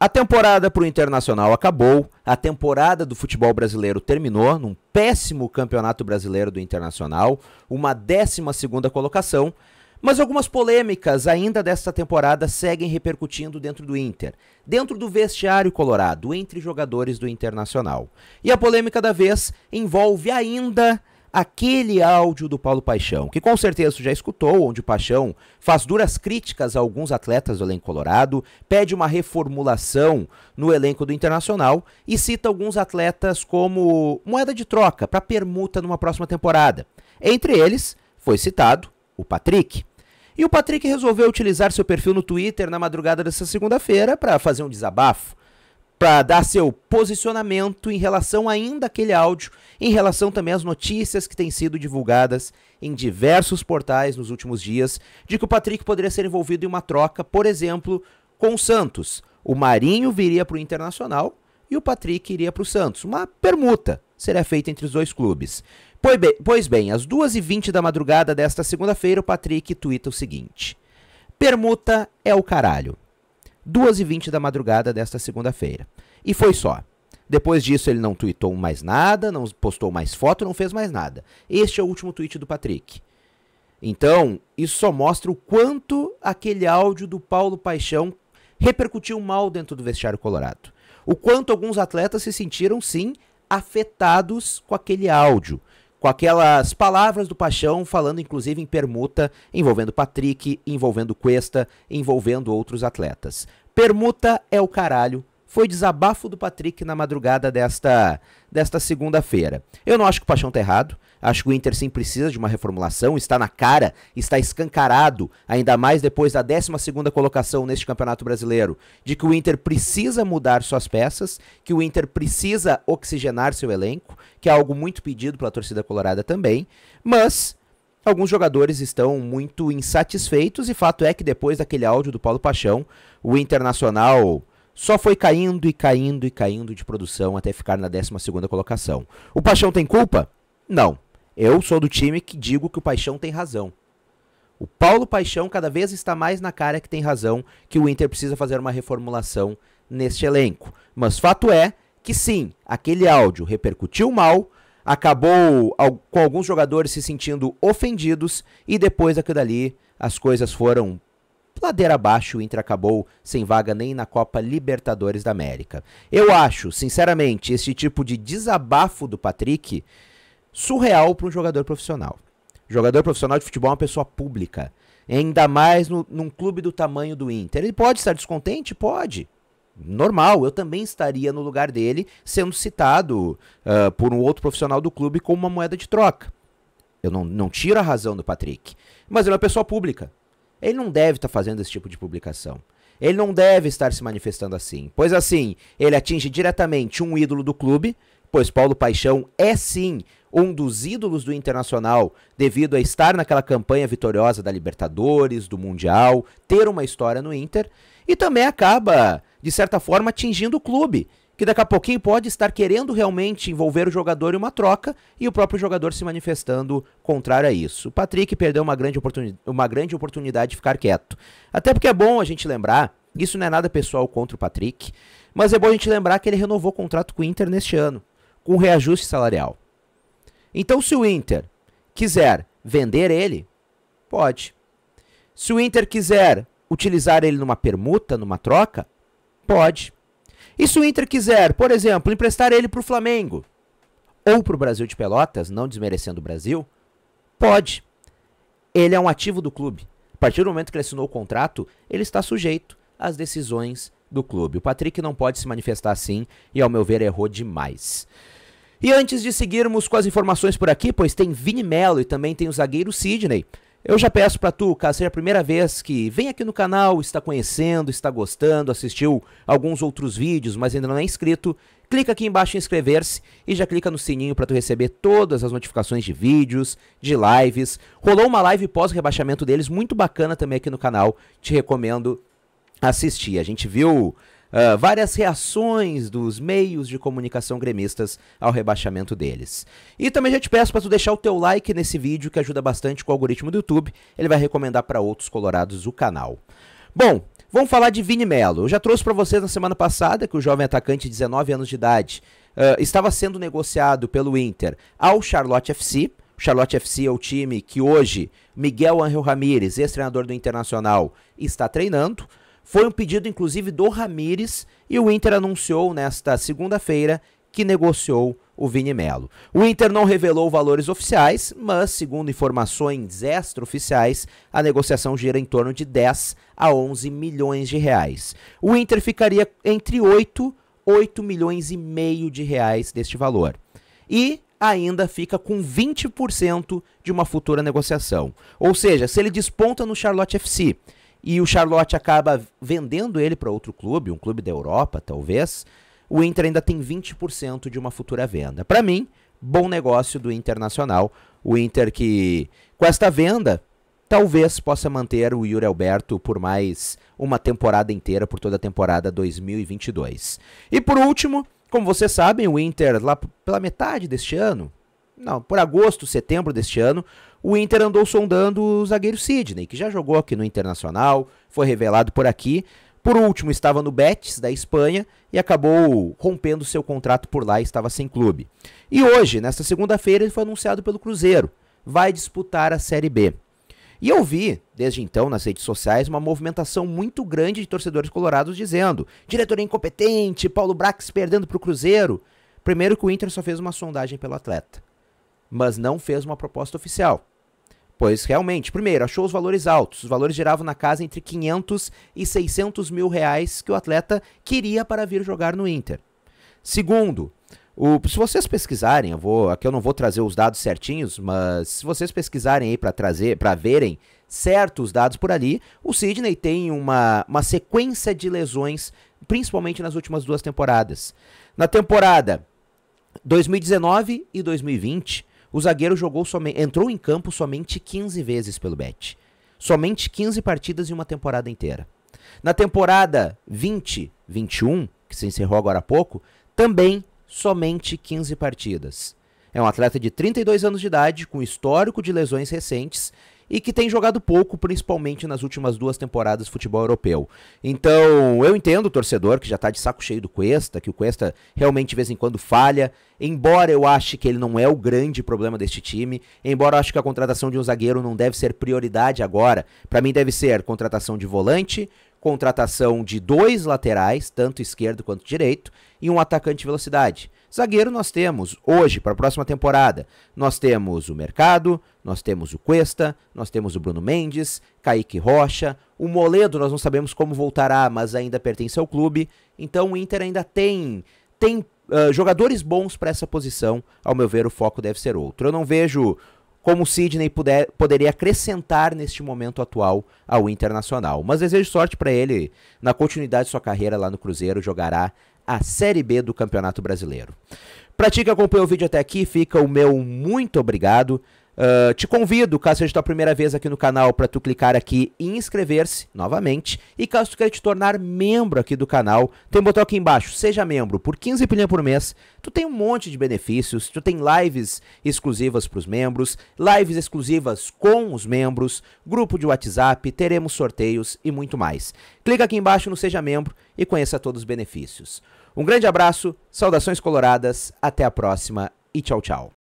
A temporada para o Internacional acabou, a temporada do futebol brasileiro terminou num péssimo campeonato brasileiro do Internacional, uma 12 colocação, mas algumas polêmicas ainda desta temporada seguem repercutindo dentro do Inter, dentro do vestiário colorado, entre jogadores do Internacional. E a polêmica da vez envolve ainda aquele áudio do Paulo Paixão, que com certeza você já escutou, onde o Paixão faz duras críticas a alguns atletas do elenco colorado, pede uma reformulação no elenco do Internacional e cita alguns atletas como moeda de troca para permuta numa próxima temporada. Entre eles, foi citado o Patrick. E o Patrick resolveu utilizar seu perfil no Twitter na madrugada dessa segunda-feira para fazer um desabafo para dar seu posicionamento em relação ainda àquele áudio, em relação também às notícias que têm sido divulgadas em diversos portais nos últimos dias, de que o Patrick poderia ser envolvido em uma troca, por exemplo, com o Santos. O Marinho viria para o Internacional e o Patrick iria para o Santos. Uma permuta seria feita entre os dois clubes. Pois bem, às 2h20 da madrugada desta segunda-feira, o Patrick tuita o seguinte: Permuta é o caralho. 2h20 da madrugada desta segunda-feira. E foi só. Depois disso, ele não tweetou mais nada, não postou mais foto, não fez mais nada. Este é o último tweet do Patrick. Então, isso só mostra o quanto aquele áudio do Paulo Paixão repercutiu mal dentro do vestiário colorado. O quanto alguns atletas se sentiram, sim, afetados com aquele áudio com aquelas palavras do Paixão, falando inclusive em permuta, envolvendo Patrick, envolvendo Cuesta, envolvendo outros atletas. Permuta é o caralho, foi desabafo do Patrick na madrugada desta, desta segunda-feira. Eu não acho que o Paixão está errado. Acho que o Inter sim precisa de uma reformulação, está na cara, está escancarado, ainda mais depois da 12 colocação neste Campeonato Brasileiro, de que o Inter precisa mudar suas peças, que o Inter precisa oxigenar seu elenco, que é algo muito pedido pela torcida colorada também, mas alguns jogadores estão muito insatisfeitos e fato é que depois daquele áudio do Paulo Paixão, o Internacional só foi caindo e caindo e caindo de produção até ficar na 12 colocação. O Paixão tem culpa? Não. Eu sou do time que digo que o Paixão tem razão. O Paulo Paixão cada vez está mais na cara que tem razão que o Inter precisa fazer uma reformulação neste elenco. Mas fato é que sim, aquele áudio repercutiu mal, acabou com alguns jogadores se sentindo ofendidos e depois daquilo dali as coisas foram Ladeira abaixo, o Inter acabou sem vaga nem na Copa Libertadores da América. Eu acho, sinceramente, esse tipo de desabafo do Patrick surreal para um jogador profissional. Jogador profissional de futebol é uma pessoa pública. Ainda mais no, num clube do tamanho do Inter. Ele pode estar descontente? Pode. Normal, eu também estaria no lugar dele sendo citado uh, por um outro profissional do clube como uma moeda de troca. Eu não, não tiro a razão do Patrick. Mas ele é uma pessoa pública. Ele não deve estar tá fazendo esse tipo de publicação. Ele não deve estar se manifestando assim, pois assim, ele atinge diretamente um ídolo do clube, pois Paulo Paixão é sim um dos ídolos do Internacional, devido a estar naquela campanha vitoriosa da Libertadores, do Mundial, ter uma história no Inter, e também acaba, de certa forma, atingindo o clube, que daqui a pouquinho pode estar querendo realmente envolver o jogador em uma troca e o próprio jogador se manifestando contrário a isso. O Patrick perdeu uma grande, oportuni uma grande oportunidade de ficar quieto. Até porque é bom a gente lembrar, isso não é nada pessoal contra o Patrick, mas é bom a gente lembrar que ele renovou o contrato com o Inter neste ano, com reajuste salarial. Então, se o Inter quiser vender ele, pode. Se o Inter quiser utilizar ele numa permuta, numa troca, pode. E se o Inter quiser, por exemplo, emprestar ele para o Flamengo ou para o Brasil de Pelotas, não desmerecendo o Brasil, pode. Ele é um ativo do clube. A partir do momento que ele assinou o contrato, ele está sujeito às decisões do clube. O Patrick não pode se manifestar assim e, ao meu ver, errou demais. E antes de seguirmos com as informações por aqui, pois tem Vini Melo e também tem o zagueiro Sidney, eu já peço para tu, caso seja a primeira vez que vem aqui no canal, está conhecendo, está gostando, assistiu alguns outros vídeos, mas ainda não é inscrito, clica aqui embaixo em inscrever-se e já clica no sininho para tu receber todas as notificações de vídeos, de lives. Rolou uma live pós-rebaixamento deles, muito bacana também aqui no canal, te recomendo assistir. A gente viu uh, várias reações dos meios de comunicação gremistas ao rebaixamento deles. E também já te peço para tu deixar o teu like nesse vídeo, que ajuda bastante com o algoritmo do YouTube. Ele vai recomendar para outros colorados o canal. Bom, Vamos falar de Vini Melo. Eu já trouxe para vocês na semana passada que o jovem atacante de 19 anos de idade uh, estava sendo negociado pelo Inter ao Charlotte FC. Charlotte FC é o time que hoje Miguel Angel Ramírez, ex-treinador do Internacional, está treinando. Foi um pedido, inclusive, do Ramires e o Inter anunciou nesta segunda-feira que negociou o Vini Melo. O Inter não revelou valores oficiais, mas, segundo informações extraoficiais, a negociação gira em torno de 10 a 11 milhões de reais. O Inter ficaria entre 8 8 milhões e meio de reais deste valor. E ainda fica com 20% de uma futura negociação. Ou seja, se ele desponta no Charlotte FC e o Charlotte acaba vendendo ele para outro clube, um clube da Europa, talvez, o Inter ainda tem 20% de uma futura venda. Para mim, bom negócio do Internacional. O Inter que, com esta venda, talvez possa manter o Yuri Alberto por mais uma temporada inteira, por toda a temporada 2022. E por último, como vocês sabem, o Inter, lá pela metade deste ano, não, por agosto, setembro deste ano, o Inter andou sondando o zagueiro Sidney, que já jogou aqui no Internacional, foi revelado por aqui. Por último, estava no Betis, da Espanha, e acabou rompendo seu contrato por lá e estava sem clube. E hoje, nesta segunda-feira, ele foi anunciado pelo Cruzeiro. Vai disputar a Série B. E eu vi, desde então, nas redes sociais, uma movimentação muito grande de torcedores colorados dizendo: diretor incompetente, Paulo Brax perdendo para o Cruzeiro. Primeiro que o Inter só fez uma sondagem pelo atleta mas não fez uma proposta oficial. Pois realmente, primeiro, achou os valores altos. Os valores giravam na casa entre 500 e 600 mil reais que o atleta queria para vir jogar no Inter. Segundo, o, se vocês pesquisarem, eu vou, aqui eu não vou trazer os dados certinhos, mas se vocês pesquisarem aí para trazer, para verem certos dados por ali, o Sidney tem uma, uma sequência de lesões, principalmente nas últimas duas temporadas. Na temporada 2019 e 2020, o zagueiro jogou somente, entrou em campo somente 15 vezes pelo Bet. Somente 15 partidas em uma temporada inteira. Na temporada 2021, que se encerrou agora há pouco, também somente 15 partidas. É um atleta de 32 anos de idade, com histórico de lesões recentes e que tem jogado pouco, principalmente nas últimas duas temporadas de futebol europeu. Então, eu entendo o torcedor que já está de saco cheio do Cuesta, que o Cuesta realmente de vez em quando falha, embora eu ache que ele não é o grande problema deste time, embora eu ache que a contratação de um zagueiro não deve ser prioridade agora. Para mim deve ser contratação de volante, contratação de dois laterais, tanto esquerdo quanto direito, e um atacante de velocidade. Zagueiro nós temos hoje, para a próxima temporada, nós temos o Mercado, nós temos o Cuesta, nós temos o Bruno Mendes, Kaique Rocha, o Moledo nós não sabemos como voltará, mas ainda pertence ao clube. Então o Inter ainda tem, tem uh, jogadores bons para essa posição. Ao meu ver, o foco deve ser outro. Eu não vejo como o Sidney puder, poderia acrescentar neste momento atual ao Internacional. Mas desejo sorte para ele na continuidade de sua carreira lá no Cruzeiro, jogará a Série B do Campeonato Brasileiro. Para ti que acompanhou o vídeo até aqui, fica o meu muito obrigado. Ah, te convido, caso seja tua primeira vez aqui no canal, para tu clicar aqui em inscrever-se novamente. E caso tu queira te tornar membro aqui do canal, tem um botão aqui embaixo, seja membro, por 15 pilinha por mês. Tu tem um monte de benefícios, tu tem lives exclusivas para os membros, lives exclusivas com os membros, grupo de WhatsApp, teremos sorteios e muito mais. Clica aqui embaixo no seja membro e conheça todos os benefícios. Um grande abraço, saudações coloradas, até a próxima e tchau, tchau.